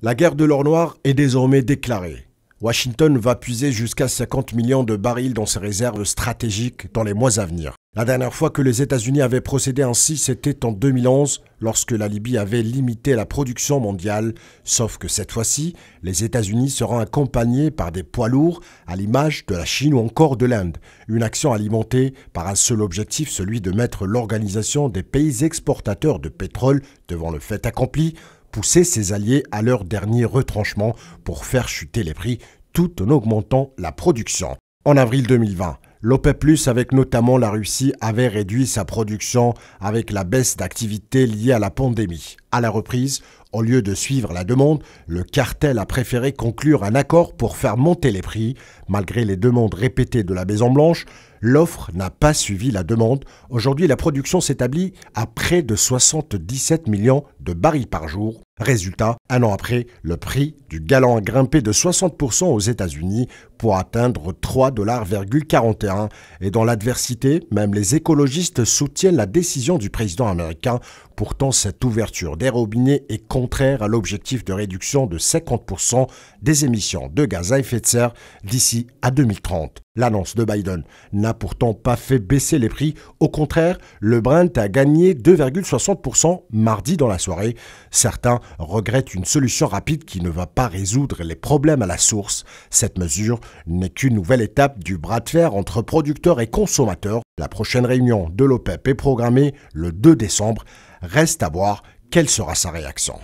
La guerre de l'or noir est désormais déclarée. Washington va puiser jusqu'à 50 millions de barils dans ses réserves stratégiques dans les mois à venir. La dernière fois que les États-Unis avaient procédé ainsi, c'était en 2011, lorsque la Libye avait limité la production mondiale, sauf que cette fois-ci, les États-Unis seront accompagnés par des poids lourds, à l'image de la Chine ou encore de l'Inde, une action alimentée par un seul objectif, celui de mettre l'organisation des pays exportateurs de pétrole devant le fait accompli, pousser ses alliés à leur dernier retranchement pour faire chuter les prix tout en augmentant la production. En avril 2020, l'OPEP, avec notamment la Russie, avait réduit sa production avec la baisse d'activité liée à la pandémie. À la reprise, au lieu de suivre la demande, le cartel a préféré conclure un accord pour faire monter les prix. Malgré les demandes répétées de la Maison-Blanche, l'offre n'a pas suivi la demande. Aujourd'hui, la production s'établit à près de 77 millions de barils par jour. Résultat, un an après, le prix du galant a grimpé de 60% aux États-Unis pour atteindre 3,41 Et dans l'adversité, même les écologistes soutiennent la décision du président américain. Pourtant, cette ouverture des est contraire à l'objectif de réduction de 50% des émissions de gaz à effet de serre d'ici à 2030. L'annonce de Biden n'a pourtant pas fait baisser les prix. Au contraire, le Brent a gagné 2,60% mardi dans la soirée. Certains regrettent une solution rapide qui ne va pas résoudre les problèmes à la source. Cette mesure n'est qu'une nouvelle étape du bras de fer entre producteurs et consommateurs. La prochaine réunion de l'OPEP est programmée le 2 décembre. Reste à voir quelle sera sa réaction